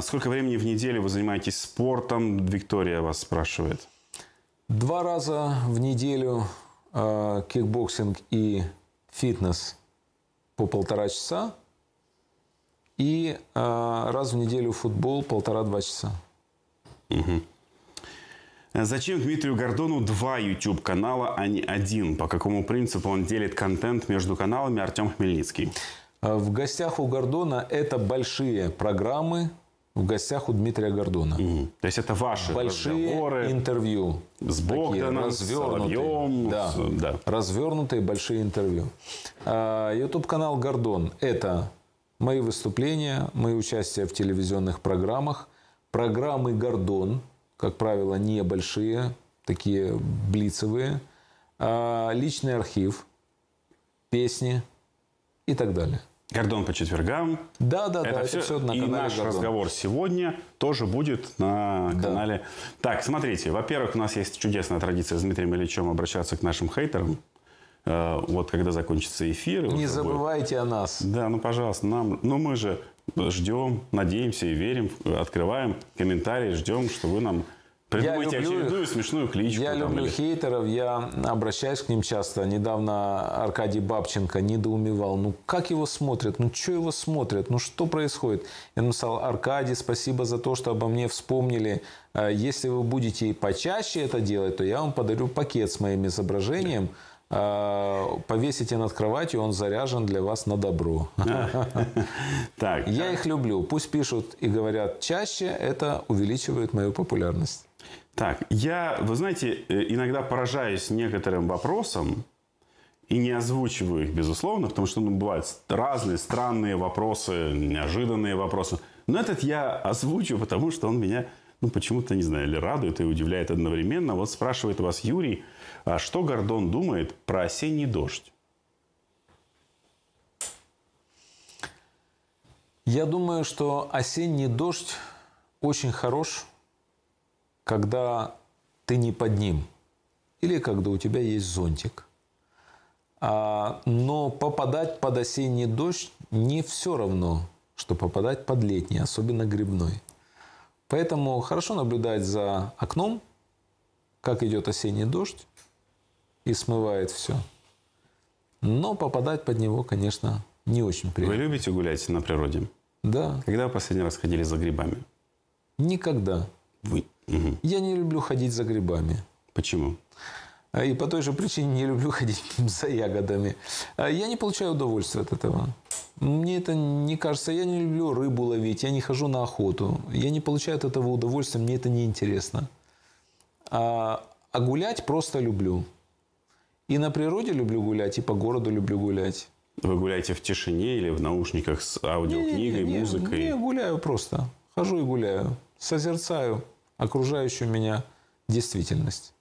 Сколько времени в неделю вы занимаетесь спортом? Виктория вас спрашивает. Два раза в неделю э, кикбоксинг и фитнес по полтора часа. И э, раз в неделю футбол полтора-два часа. Угу. Зачем Дмитрию Гордону два YouTube-канала, а не один? По какому принципу он делит контент между каналами Артем Хмельницкий? Э, в гостях у Гордона это большие программы, в гостях у Дмитрия Гордона. Mm. То есть это ваши Большие разговоры, интервью. С Богданом, такие, развернутые, с Соловьем. Да, с, э, да. Развернутые большие интервью. А, YouTube-канал Гордон – это мои выступления, мои участия в телевизионных программах. Программы Гордон, как правило, небольшие, такие блицевые. А, Личный архив, песни и так далее. Гордон по четвергам. Да, да, это да. Все. Это все на канале И наш Гордон. разговор сегодня тоже будет на канале. Да. Так, смотрите, во-первых, у нас есть чудесная традиция с Дмитрием Ильичем обращаться к нашим хейтерам. Э, вот когда закончится эфир. Не забывайте будет. о нас. Да, ну пожалуйста, нам. Ну мы же ждем, надеемся и верим, открываем комментарии, ждем, что вы нам Придумайте я люблю, очередную смешную кличку. Я люблю или... хейтеров, я обращаюсь к ним часто. Недавно Аркадий Бабченко недоумевал, ну как его смотрят, ну что его смотрят, ну что происходит? Я написал, Аркадий, спасибо за то, что обо мне вспомнили. Э, если вы будете почаще это делать, то я вам подарю пакет с моим изображением. Да э, повесите над кроватью, он заряжен для вас на добро. Так. Я их люблю. Пусть пишут и говорят чаще, это увеличивает мою популярность. Так, я, вы знаете, э, иногда поражаюсь некоторым вопросам и не озвучиваю их, безусловно, потому что ну, бывают разные странные вопросы, неожиданные вопросы. Но этот я озвучу, потому что он меня, ну, почему-то, не знаю, или радует, и удивляет одновременно. Вот спрашивает вас Юрий, а что Гордон думает про осенний дождь? Я думаю, что осенний дождь очень хорош когда ты не под ним, или когда у тебя есть зонтик. А, но попадать под осенний дождь не все равно, что попадать под летний, особенно грибной. Поэтому хорошо наблюдать за окном, как идет осенний дождь и смывает все. Но попадать под него, конечно, не очень приятно. Вы любите гулять на природе? Да. Когда вы последний раз ходили за грибами? Никогда. Вы... Угу. Я не люблю ходить за грибами. Почему? А, и по той же причине не люблю ходить за ягодами. А, я не получаю удовольствия от этого. Мне это не кажется. Я не люблю рыбу ловить, я не хожу на охоту. Я не получаю от этого удовольствия, мне это не интересно. А, а гулять просто люблю. И на природе люблю гулять, и по городу люблю гулять. Вы гуляете в тишине или в наушниках с аудиокнигой, не, не, не, музыкой? Не, гуляю просто хожу и гуляю, созерцаю окружающую меня действительность.